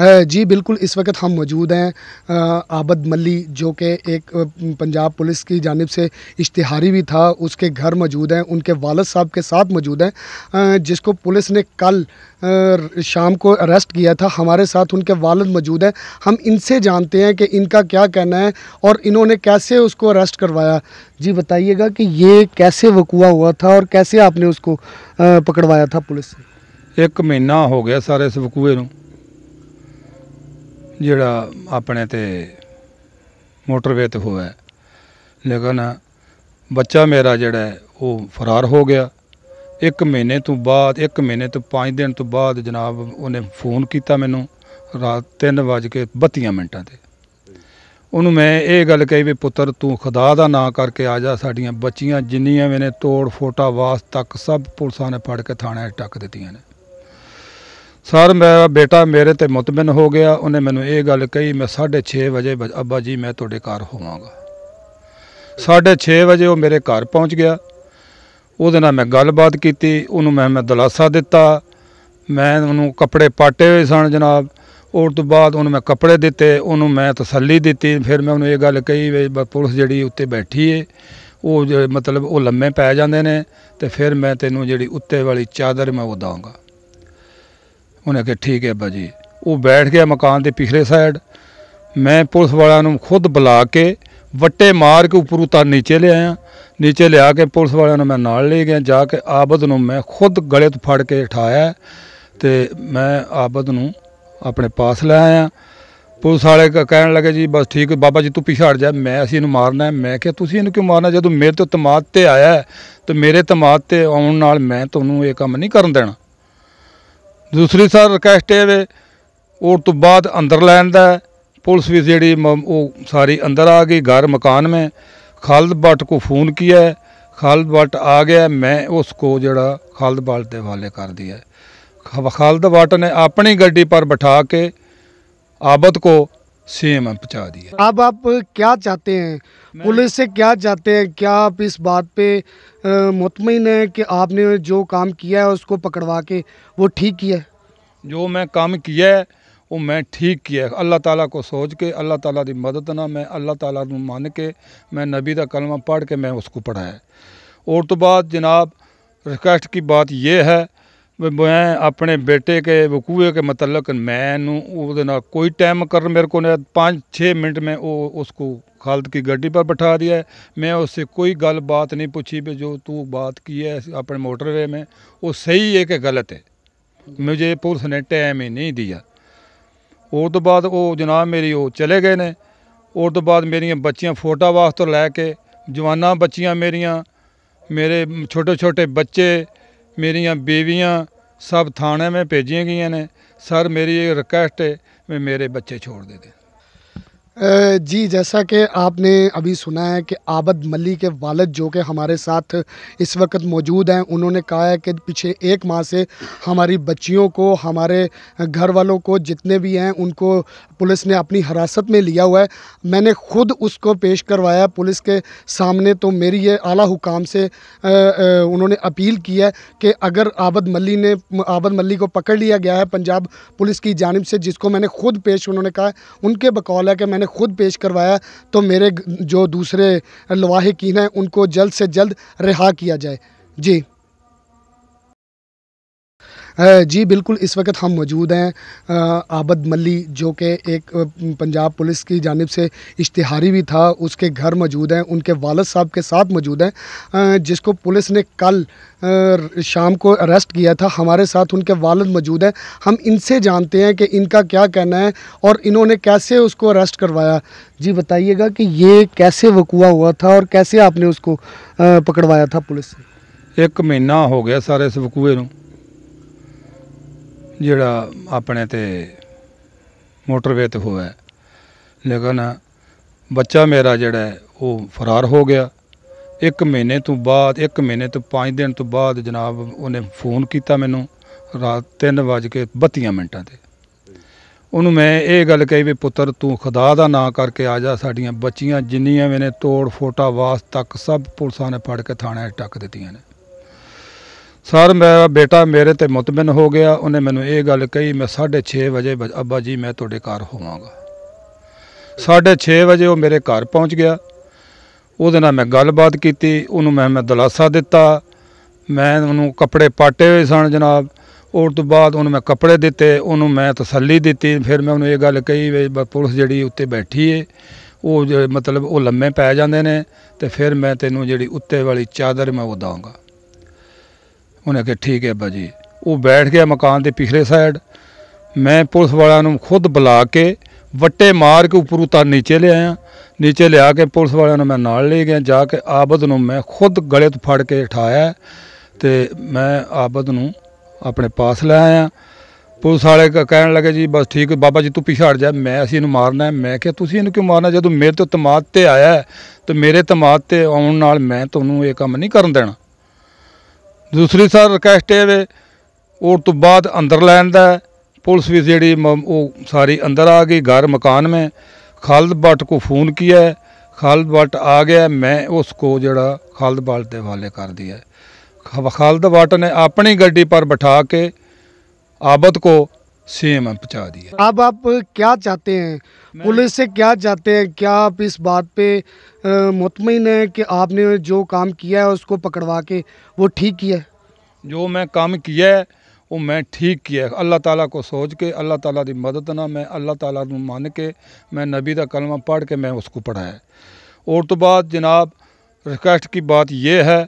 जी बिल्कुल इस वक्त हम मौजूद हैं आबद मल्ली जो कि एक पंजाब पुलिस की जानब से इश्तहारी भी था उसके घर मौजूद हैं उनके वालद साहब के साथ मौजूद हैं जिसको पुलिस ने कल शाम को अरेस्ट किया था हमारे साथ उनके वालद मौजूद हैं हम इनसे जानते हैं कि इनका क्या कहना है और इन्होंने कैसे उसको अरेस्ट करवाया जी बताइएगा कि ये कैसे वकूआ हुआ था और कैसे आपने उसको पकड़वाया था पुलिस से एक महीना हो गया सारे इस वकूए ਜਿਹੜਾ ਆਪਣੇ ਤੇ ਮੋਟਰਵੇ ਤੇ ਹੋਇਆ ਲੇਕਿਨ ਬੱਚਾ ਮੇਰਾ ਜਿਹੜਾ ਉਹ ਫਰਾਰ ਹੋ ਗਿਆ ਇੱਕ ਮਹੀਨੇ ਤੋਂ ਬਾਅਦ ਇੱਕ ਮਹੀਨੇ ਤੋਂ 5 ਦਿਨ ਤੋਂ ਬਾਅਦ ਜਨਾਬ ਉਹਨੇ ਫੋਨ ਕੀਤਾ ਮੈਨੂੰ ਰਾਤ 3:32 ਮਿੰਟਾਂ ਤੇ ਉਹਨੂੰ ਮੈਂ ਇਹ ਗੱਲ ਕਹੀ ਵੀ ਪੁੱਤਰ ਤੂੰ ਖੁਦਾ ਦਾ ਨਾਂ ਕਰਕੇ ਆ ਜਾ ਸਾਡੀਆਂ ਬੱਚੀਆਂ ਜਿੰਨੀਆਂ ਵੀ ਨੇ ਤੋੜ ਫੋਟਾ ਵਾਸ ਤੱਕ ਸਭ ਪੁਲਿਸਾਂ ਨੇ ਫੜ ਕੇ ਥਾਣੇ ਟੱਕ ਦਿੱਤੀਆਂ ਨੇ ਸਰ ਮੇਰਾ ਬੇਟਾ ਮੇਰੇ ਤੇ ਮਤਮਨ ਹੋ ਗਿਆ ਉਹਨੇ ਮੈਨੂੰ ਇਹ ਗੱਲ ਕਹੀ ਮੈਂ 6:30 ਵਜੇ ਅੱਬਾ ਜੀ ਮੈਂ ਤੁਹਾਡੇ ਘਰ ਹੋਵਾਂਗਾ 6:30 ਵਜੇ ਉਹ ਮੇਰੇ ਘਰ ਪਹੁੰਚ ਗਿਆ ਉਹਦੇ ਨਾਲ ਮੈਂ ਗੱਲਬਾਤ ਕੀਤੀ ਉਹਨੂੰ ਮੈਂ ਮੈਂ ਦਲਾਸਾ ਦਿੱਤਾ ਮੈਂ ਉਹਨੂੰ ਕੱਪੜੇ ਪਾਟੇ ਹੋਏ ਸਨ ਜਨਾਬ ਉਸ ਤੋਂ ਬਾਅਦ ਉਹਨੂੰ ਮੈਂ ਕੱਪੜੇ ਦਿੱਤੇ ਉਹਨੂੰ ਮੈਂ ਤਸੱਲੀ ਦਿੱਤੀ ਫਿਰ ਮੈਂ ਉਹਨੂੰ ਇਹ ਗੱਲ ਕਹੀ ਵੀ ਪੁਲਿਸ ਜਿਹੜੀ ਉੱਤੇ ਬੈਠੀ ਏ ਉਹ ਮਤਲਬ ਉਹ ਲੰਮੇ ਪੈ ਜਾਂਦੇ ਨੇ ਤੇ ਫਿਰ ਮੈਂ ਤੈਨੂੰ ਜਿਹੜੀ ਉੱਤੇ ਵਾਲੀ ਚਾਦਰ ਮੈਂ ਉਹ ਦਾਂਗਾ ਉਹਨੇ ਕਿਹਾ ਠੀਕ ਹੈ ਬਾਜੀ ਉਹ ਬੈਠ ਗਿਆ ਮਕਾਨ ਦੇ ਪਿਛਲੇ ਸਾਈਡ ਮੈਂ ਪੁਲਿਸ ਵਾਲਿਆਂ ਨੂੰ ਖੁਦ ਬੁਲਾ ਕੇ ਵੱਟੇ ਮਾਰ ਕੇ ਉੱਪਰ ਉਤਾਰ ਨੀਚੇ ਆਇਆ ਨੀਚੇ ਲਿਆ ਕੇ ਪੁਲਿਸ ਵਾਲਿਆਂ ਨੂੰ ਮੈਂ ਨਾਲ ਲੈ ਗਿਆ ਜਾ ਕੇ ਆਬਦ ਨੂੰ ਮੈਂ ਖੁਦ ਗਲੇ ਤੋਂ ਫੜ ਕੇ ਠਾਇਆ ਤੇ ਮੈਂ ਆਬਦ ਨੂੰ ਆਪਣੇ ਪਾਸ ਲੈ ਆਇਆ ਪੁਲਿਸ ਵਾਲੇ ਕਹਿਣ ਲੱਗੇ ਜੀ ਬਸ ਠੀਕ ਬਾਬਾ ਜੀ ਤੂੰ ਪਿਛਾੜ ਜਾ ਮੈਂ ਅਸੀਂ ਇਹਨੂੰ ਮਾਰਨਾ ਮੈਂ ਕਿਹਾ ਤੁਸੀਂ ਇਹਨੂੰ ਕਿਉਂ ਮਾਰਨਾ ਜਦੋਂ ਮੇਰੇ ਤੋਂ ਤਮਾਦ ਤੇ ਆਇਆ ਤੇ ਮੇਰੇ ਤਮਾਦ ਤੇ ਆਉਣ ਨਾਲ ਮੈਂ ਤੁਹਾਨੂੰ ਇਹ ਕੰਮ ਨਹੀਂ ਕਰਨ ਦੇਣਾ ਦੂਸਰੀ ਸਰ ਰਿਕਵੈਸਟ ਇਹ ਵੇ ਉਹ ਤੋਂ ਬਾਅਦ ਅੰਦਰ ਲੈਣ ਦਾ ਪੁਲਿਸ ਵੀ ਜਿਹੜੀ ਉਹ ਸਾਰੀ ਅੰਦਰ ਆ ਗਈ ਘਰ ਮਕਾਨ ਮੇ ਖਾਲਦ ਬੱਟ ਕੋ ਫੋਨ ਕੀਆ ਖਾਲਦ ਬੱਟ ਆ ਗਿਆ ਮੈਂ ਉਸ ਕੋ ਜਿਹੜਾ ਖਾਲਦ ਬੱਟ ਦੇ ਹਵਾਲੇ ਕਰ ਦਿਆ ਖਾਲਦ ਬੱਟ ਨੇ ਆਪਣੀ ਗੱਡੀ ਪਰ ਬਿਠਾ ਕੇ ਆਬਦ ਕੋ सेम है पहुँचा दिया अब आप क्या चाहते हैं पुलिस से क्या चाहते हैं क्या आप इस बात पे मुतमिन हैं कि आपने जो काम किया है उसको पकड़वा के वो ठीक किया है जो मैं काम किया है वो मैं ठीक किया है अल्लाह ताला को सोच के अल्लाह ताला की मदद ना मैं अल्लाह ताला को मान के मैं नबी का कलमा पढ़ के मैं उसको पढ़ाया और तो बाद जनाब रिक्वेस्ट की बात यह है मैं अपने बेटे के वकूए के मतलब मैनू ਉਹਦੇ ਨਾਲ ਕੋਈ ਟਾਈਮ कर मेरे को ने पाँच छः मिनट में वो उसको खालद की गड्डी पर बैठा दिया है मैं उससे कोई गल बात नहीं पूछी भी जो तू बात की है अपने मोटरवे में वो सही है कि गलत है मुझे पुलिस ने टाइम ही नहीं दिया ਉਹ ਤੋਂ ਬਾਅਦ ਉਹ ਜਨਾਬ ਮੇਰੀ ਉਹ ਚਲੇ ਗਏ ਨੇ ਉਹ ਤੋਂ ਬਾਅਦ ਮੇਰੀਆਂ ਬੱਚੀਆਂ ਫੋਟਾ ਵਾਸਤੇ ਲੈ ਕੇ ਜਵਾਨਾਂ ਬੱਚੀਆਂ ਮੇਰੀਆਂ ਮੇਰੇ ਛੋਟੇ ਛੋਟੇ ਬੱਚੇ ਮੇਰੀਆਂ ਬੀਵੀਆਂ ਸਭ ਥਾਣੇ ਮੈਂ ਭੇਜੀਆਂ ਗਈਆਂ ਨੇ ਸਰ ਮੇਰੀ ਇਹ ਰਿਕੁਐਸਟ ਹੈ ਵੀ ਮੇਰੇ ਬੱਚੇ ਛੋੜ ਦੇ ਦੇ जी जैसा कि आपने अभी सुना है कि आबद मली के वालद जो कि हमारे साथ इस वक्त मौजूद हैं उन्होंने कहा है कि पिछले एक माह से हमारी बच्चियों को हमारे घर वालों को जितने भी हैं उनको पुलिस ने अपनी हिरासत में लिया हुआ है मैंने ख़ुद उसको पेश करवाया पुलिस के सामने तो मेरी ये आला हुकाम से उन्होंने अपील की है कि अगर आबद मली ने आबद मली को पकड़ लिया गया है पंजाब पुलिस की जानब से जिसको मैंने ख़ुद पेश उन्होंने कहा उनके बकौल है कि मैंने मैंने खुद पेश करवाया तो मेरे जो दूसरे लवाहकिन हैं उनको जल्द से जल्द रिहा किया जाए जी जी बिल्कुल इस वक्त हम मौजूद हैं आबद मल्ली जो कि एक पंजाब पुलिस की जानब से इश्तहारी भी था उसके घर मौजूद हैं उनके वालद साहब के साथ मौजूद हैं जिसको पुलिस ने कल शाम को अरेस्ट किया था हमारे साथ उनके वालद मौजूद हैं हम इनसे जानते हैं कि इनका क्या कहना है और इन्होंने कैसे उसको अरेस्ट करवाया जी बताइएगा कि ये कैसे वकूआ हुआ था और कैसे आपने उसको पकड़वाया था पुलिस से एक महीना हो गया सारे इस वकूए ਜਿਹੜਾ ਆਪਣੇ ਤੇ ਮੋਟਰਵੇ ਤੇ ਹੋਇਆ ਲੇਕਿਨ ਬੱਚਾ ਮੇਰਾ ਜਿਹੜਾ ਉਹ ਫਰਾਰ ਹੋ ਗਿਆ ਇੱਕ ਮਹੀਨੇ ਤੋਂ ਬਾਅਦ ਇੱਕ ਮਹੀਨੇ ਤੋਂ 5 ਦਿਨ ਤੋਂ ਬਾਅਦ ਜਨਾਬ ਉਹਨੇ ਫੋਨ ਕੀਤਾ ਮੈਨੂੰ ਰਾਤ 3:32 ਮਿੰਟਾਂ ਤੇ ਉਹਨੂੰ ਮੈਂ ਇਹ ਗੱਲ ਕਹੀ ਵੀ ਪੁੱਤਰ ਤੂੰ ਖੁਦਾ ਦਾ ਨਾਂ ਕਰਕੇ ਆ ਜਾ ਸਾਡੀਆਂ ਬੱਚੀਆਂ ਜਿੰਨੀਆਂ ਵੀ ਨੇ ਤੋੜ ਫੋਟਾ ਵਾਸ ਤੱਕ ਸਭ ਪੁਲਿਸਾਂ ਨੇ ਫੜ ਕੇ ਥਾਣੇ ਟੱਕ ਦਿੱਤੀਆਂ ਨੇ ਸਰ ਮੇਰਾ ਬੇਟਾ ਮੇਰੇ ਤੇ ਮਤਮਨ ਹੋ ਗਿਆ ਉਹਨੇ ਮੈਨੂੰ ਇਹ ਗੱਲ ਕਹੀ ਮੈਂ 6:30 ਵਜੇ ਅੱਬਾ ਜੀ ਮੈਂ ਤੁਹਾਡੇ ਘਰ ਹੋਵਾਂਗਾ 6:30 ਵਜੇ ਉਹ ਮੇਰੇ ਘਰ ਪਹੁੰਚ ਗਿਆ ਉਹਦੇ ਨਾਲ ਮੈਂ ਗੱਲਬਾਤ ਕੀਤੀ ਉਹਨੂੰ ਮੈਂ ਮੈਂ ਦਲਾਸਾ ਦਿੱਤਾ ਮੈਂ ਉਹਨੂੰ ਕੱਪੜੇ ਪਾਟੇ ਹੋਏ ਸਨ ਜਨਾਬ ਉਸ ਤੋਂ ਬਾਅਦ ਉਹਨੂੰ ਮੈਂ ਕੱਪੜੇ ਦਿੱਤੇ ਉਹਨੂੰ ਮੈਂ ਤਸੱਲੀ ਦਿੱਤੀ ਫਿਰ ਮੈਂ ਉਹਨੂੰ ਇਹ ਗੱਲ ਕਹੀ ਵੀ ਪੁਲਿਸ ਜਿਹੜੀ ਉੱਤੇ ਬੈਠੀ ਏ ਉਹ ਮਤਲਬ ਉਹ ਲੰਮੇ ਪੈ ਜਾਂਦੇ ਨੇ ਤੇ ਫਿਰ ਮੈਂ ਤੈਨੂੰ ਜਿਹੜੀ ਉੱਤੇ ਵਾਲੀ ਚਾਦਰ ਮੈਂ ਉਹ ਦਾਂਗਾ ਉਹਨੇ ਕਿਹਾ ਠੀਕ ਹੈ ਬਾਜੀ ਉਹ ਬੈਠ ਗਿਆ ਮਕਾਨ ਦੇ ਪਿਛਲੇ ਸਾਈਡ ਮੈਂ ਪੁਲਿਸ ਵਾਲਿਆਂ ਨੂੰ ਖੁਦ ਬੁਲਾ ਕੇ ਵੱਟੇ ਮਾਰ ਕੇ ਉੱਪਰ ਉਤਾਰ ਨੀਚੇ ਆ ਨੀਚੇ ਲਿਆ ਕੇ ਪੁਲਿਸ ਵਾਲਿਆਂ ਨੂੰ ਮੈਂ ਨਾਲ ਲੈ ਗਿਆ ਜਾ ਕੇ ਆਬਦ ਨੂੰ ਮੈਂ ਖੁਦ ਗਲੇ ਤੋਂ ਫੜ ਕੇ ਠਾਇਆ ਤੇ ਮੈਂ ਆਬਦ ਨੂੰ ਆਪਣੇ ਪਾਸ ਲੈ ਆਇਆ ਪੁਲਿਸ ਵਾਲੇ ਕਹਿਣ ਲੱਗੇ ਜੀ ਬਸ ਠੀਕ ਬਾਬਾ ਜੀ ਤੂੰ ਪਿਛਾੜ ਜਾ ਮੈਂ ਅਸੀਂ ਇਹਨੂੰ ਮਾਰਨਾ ਮੈਂ ਕਿਹਾ ਤੁਸੀਂ ਇਹਨੂੰ ਕਿਉਂ ਮਾਰਨਾ ਜਦੋਂ ਮੇਰੇ ਤੋਂ ਤਮਾਦ ਤੇ ਆਇਆ ਤੇ ਮੇਰੇ ਤਮਾਦ ਤੇ ਆਉਣ ਨਾਲ ਮੈਂ ਤੁਹਾਨੂੰ ਇਹ ਕੰਮ ਨਹੀਂ ਕਰਨ ਦੇਣਾ ਦੂਸਰੀ ਸਰ ਰਿਕਵੈਸਟ ਇਹ ਵੇ ਉਹ ਤੋਂ ਬਾਅਦ ਅੰਦਰ ਲੈਂਦਾ ਪੁਲਿਸ ਵੀ ਜਿਹੜੀ ਉਹ ਸਾਰੀ ਅੰਦਰ ਆ ਗਈ ਘਰ ਮਕਾਨ ਮੇ ਖਾਲਦ ਬੱਟ ਕੋ ਫੋਨ ਕੀਆ ਖਾਲਦ ਬੱਟ ਆ ਗਿਆ ਮੈਂ ਉਸ ਕੋ ਜਿਹੜਾ ਖਾਲਦ ਬੱਟ ਦੇ ਹਵਾਲੇ ਕਰ ਦਿਆ ਖਾਲਦ ਬੱਟ ਨੇ ਆਪਣੀ ਗੱਡੀ ਪਰ ਬਿਠਾ ਕੇ ਆਬਦ ਕੋ ਸੀਐਮ ਪਹੁੰਚਾ ਦਿਆ ਆਪ ਆਪ ਕੀ ਚਾਹਤੇ ਹੈ पुलिस से क्या चाहते हैं क्या आप इस बात पे मुतमिन हैं कि आपने जो काम किया है उसको पकड़वा के वो ठीक किया है जो मैं काम किया है वो मैं ठीक किया ਅੱਲਾਹ ਤਾਲਾ ਕੋ ਸੋਚ ਕੇ ਅੱਲਾਹ ਤਾਲਾ ਦੀ ਮਦਦ ਨਾਲ ਮੈਂ ਅੱਲਾਹ ਤਾਲਾ ਨੂੰ मान के मैं नबी का कलमा पढ़ के मैं उसको पढ़ाया और तो बाद जनाब रिक्वेस्ट की बात ये है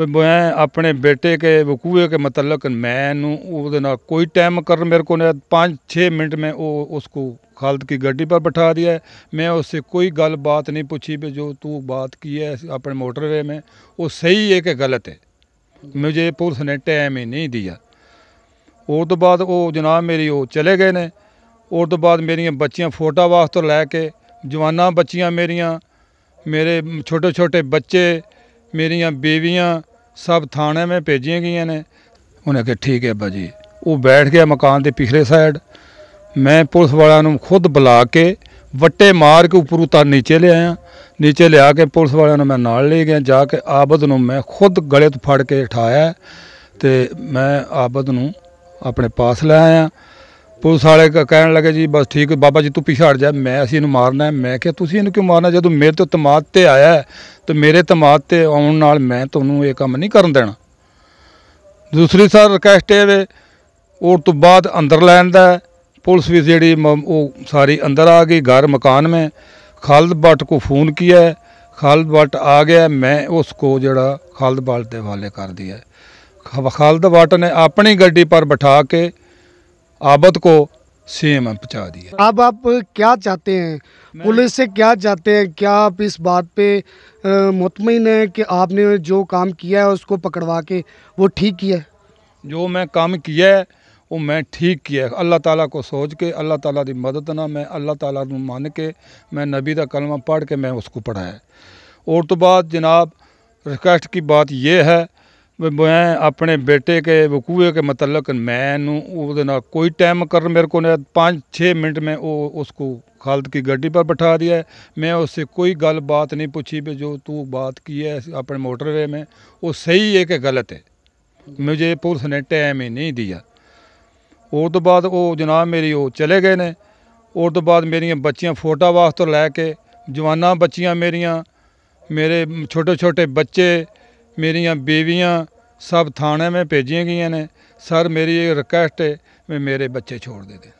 मैं अपने बेटे के वकूए के मतलब मैनू कोई टाइम कर मेरे को पाँच छः मिनट में वो उसको ਖਾਲਦ ਕੀ ਗੱਡੀ ਪਰ ਬਿਠਾ ਦਿਆ ਮੈਂ ਉਸੇ ਕੋਈ ਗੱਲ ਬਾਤ ਨਹੀਂ ਪੁੱਛੀ पूछी ਜੋ ਤੂੰ ਬਾਤ ਕੀ ਹੈ ਆਪਣੇ अपने ਮੈਂ ਉਹ ਸਹੀ ਹੈ ਕਿ ਗਲਤ ਹੈ है मुझे ਪੁਲਿਸ ਨੇ ਟਾਈਮ ਹੀ ਨਹੀਂ ਦਿਆ ਉਸ ਤੋਂ ਬਾਅਦ ਉਹ ਜਨਾਬ ਮੇਰੀ ਉਹ ਚਲੇ ਗਏ ਨੇ ਉਸ ਤੋਂ ਬਾਅਦ ਮੇਰੀਆਂ ਬੱਚੀਆਂ ਫੋਟਾ ਵਾਸਤੇ ਲੈ ਕੇ ਜਵਾਨਾਂ ਬੱਚੀਆਂ ਮੇਰੀਆਂ ਮੇਰੇ ਛੋਟੇ ਛੋਟੇ ਬੱਚੇ ਮੇਰੀਆਂ ਬੀਵੀਆਂ ਸਭ ਥਾਣੇ ਮੇ ਭੇਜੀਆਂ ਗਈਆਂ ਨੇ ਉਹਨੇ ਕਿਹਾ ਠੀਕ ਹੈ ਬਾਜੀ ਉਹ ਬੈਠ ਗਿਆ ਮਕਾਨ ਦੇ ਪਿਛਲੇ ਸਾਈਡ ਮੈਂ ਪੁਲਿਸ ਵਾਲਿਆਂ ਨੂੰ ਖੁਦ ਬੁਲਾ ਕੇ ਵੱਟੇ ਮਾਰ ਕੇ ਉੱਪਰ ਉਤਾਰ ਨੀਚੇ ਲਿਆਇਆ ਨੀਚੇ ਲਿਆ ਕੇ ਪੁਲਿਸ ਵਾਲਿਆਂ ਨੂੰ ਮੈਂ ਨਾਲ ਲੈ ਗਿਆ ਜਾ ਕੇ ਆਬਦ ਨੂੰ ਮੈਂ ਖੁਦ ਗਲੇ ਤੋਂ ਫੜ ਕੇ ਠਾਇਆ ਤੇ ਮੈਂ ਆਬਦ ਨੂੰ ਆਪਣੇ ਪਾਸ ਲੈ ਆਇਆ ਪੁਲਿਸ ਵਾਲੇ ਕਹਿਣ ਲੱਗੇ ਜੀ ਬਸ ਠੀਕ ਬਾਬਾ ਜੀ ਤੂੰ ਪਿਛਾੜ ਜਾ ਮੈਂ ਅਸੀਂ ਇਹਨੂੰ ਮਾਰਨਾ ਮੈਂ ਕਿਹਾ ਤੁਸੀਂ ਇਹਨੂੰ ਕਿਉਂ ਮਾਰਨਾ ਜਦੋਂ ਮੇਰੇ ਤੋਂ ਤਮਾਦ ਤੇ ਆਇਆ ਤੇ ਮੇਰੇ ਤਮਾਦ ਤੇ ਆਉਣ ਨਾਲ ਮੈਂ ਤੁਹਾਨੂੰ ਇਹ ਕੰਮ ਨਹੀਂ ਕਰਨ ਦੇਣਾ ਦੂਸਰੀ ਸਰ ਰਿਕਵੈਸਟ ਹੈ ਉਹ ਤੋਂ ਬਾਅਦ ਅੰਦਰ ਲੈਣ ਦਾ पुलिस भी जेड़ी वो सारी अंदर आ गई घर मकान में खालिद भट्ट को फ़ोन किया है खालिद भट्ट आ गया मैं उसको जड़ा खालिद भट्ट के हवाले कर दिया है खालिद भट्ट ने अपनी गड्डी पर बैठा के आबद को सी एम पहुँचा दिया अब आप क्या चाहते हैं पुलिस से क्या चाहते हैं क्या आप इस बात पे मुतमिन हैं कि आपने जो काम किया है उसको पकड़वा के वो ठीक किया है जो मैं काम किया है वो मैं ठीक किया अल्लाह ਤਾਲਾ को सोच के अल्लाह ਤਾਲਾ की मदद ना मैं अल्लाह ਤਾਲਾ मान के मैं नबी का कलमा पढ़ के मैं उसको पढ़ाया और तो बाद जनाब रिक्वेस्ट की बात यह है मैं अपने बेटे के वकूए के मतलब मैनू वो कोई टाइम कर मेरे को पाँच छः मिनट में वो उसको खालत की गड्डी पर बैठा दिया है मैं उससे कोई गल बात नहीं पूछी भी जो तू बात की है अपने मोटरवे में वो सही है कि गलत है मुझे पुलिस ने टाइम ही नहीं दिया ਉਸ ਤੋਂ ਬਾਅਦ ਉਹ ਜਨਾਬ ਮੇਰੀ ਉਹ ਚਲੇ ਗਏ ਨੇ ਉਸ ਤੋਂ ਬਾਅਦ ਮੇਰੀਆਂ ਬੱਚੀਆਂ ਫੋਟਾ ਵਾਸ ਤੋਂ ਲੈ ਕੇ ਜਵਾਨਾਂ ਬੱਚੀਆਂ ਮੇਰੀਆਂ ਮੇਰੇ ਛੋਟੇ ਛੋਟੇ ਬੱਚੇ ਮੇਰੀਆਂ ਬੀਵੀਆਂ ਸਭ ਥਾਣੇ ਵਿੱਚ ਭੇਜੀਆਂ ਗਈਆਂ ਨੇ ਸਰ ਮੇਰੀ ਇਹ ਰਿਕਵੈਸਟ ਹੈ ਮੇਰੇ ਬੱਚੇ ਛੋੜ ਦੇ ਦੇ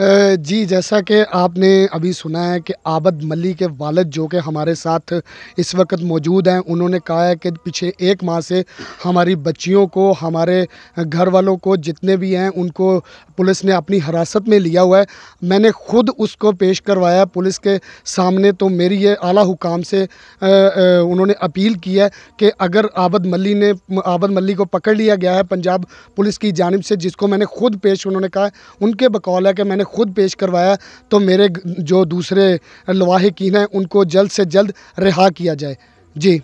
जी जैसा कि आपने अभी सुना है कि आबद मली के वालद जो कि हमारे साथ इस वक्त मौजूद हैं उन्होंने कहा है कि पिछले एक माह से हमारी बच्चियों को हमारे घर वालों को जितने भी हैं उनको पुलिस ने अपनी हिरासत में लिया हुआ है मैंने ख़ुद उसको पेश करवाया पुलिस के सामने तो मेरी ये आला हुकाम से उन्होंने अपील की है कि अगर आबद मली ने आबद मली को पकड़ लिया गया है पंजाब पुलिस की जानब से जिसको मैंने ख़ुद पेश उन्होंने कहा उनके बकौल है कि मैंने खुद पेश करवाया तो मेरे जो दूसरे लवाहकिन हैं उनको जल्द से जल्द रिहा किया जाए जी